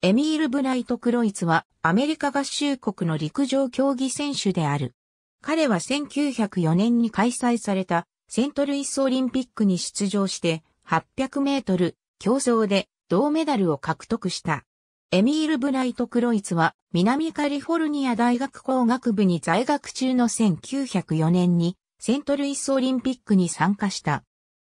エミール・ブライト・クロイツはアメリカ合衆国の陸上競技選手である。彼は1904年に開催されたセントルイスオリンピックに出場して800メートル競争で銅メダルを獲得した。エミール・ブライト・クロイツは南カリフォルニア大学工学部に在学中の1904年にセントルイスオリンピックに参加した。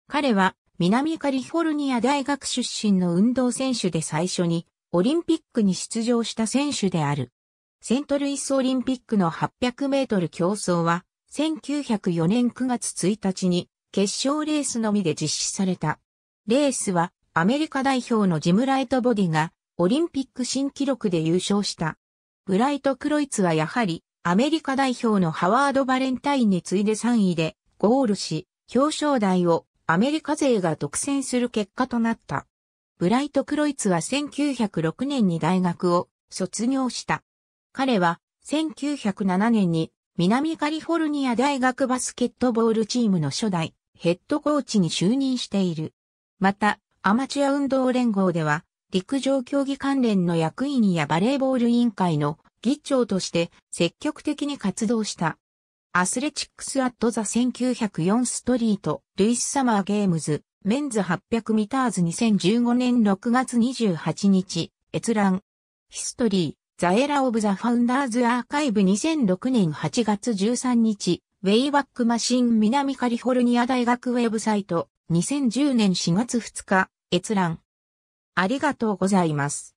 彼は南カリフォルニア大学出身の運動選手で最初にオリンピックに出場した選手である。セントルイスオリンピックの800メートル競争は、1904年9月1日に決勝レースのみで実施された。レースはアメリカ代表のジム・ライト・ボディがオリンピック新記録で優勝した。ブライト・クロイツはやはりアメリカ代表のハワード・バレンタインに次いで3位でゴールし、表彰台をアメリカ勢が独占する結果となった。ブライト・クロイツは1906年に大学を卒業した。彼は1907年に南カリフォルニア大学バスケットボールチームの初代ヘッドコーチに就任している。また、アマチュア運動連合では陸上競技関連の役員やバレーボール委員会の議長として積極的に活動した。アスレチックス・アット・ザ・1904ストリート、ルイス・サマー・ゲームズ、メンズ800ミターズ2015年6月28日、閲覧。ヒストリー、ザエラオブザファウンダーズアーカイブ2006年8月13日、ウェイバックマシン南カリフォルニア大学ウェブサイト、2010年4月2日、閲覧。ありがとうございます。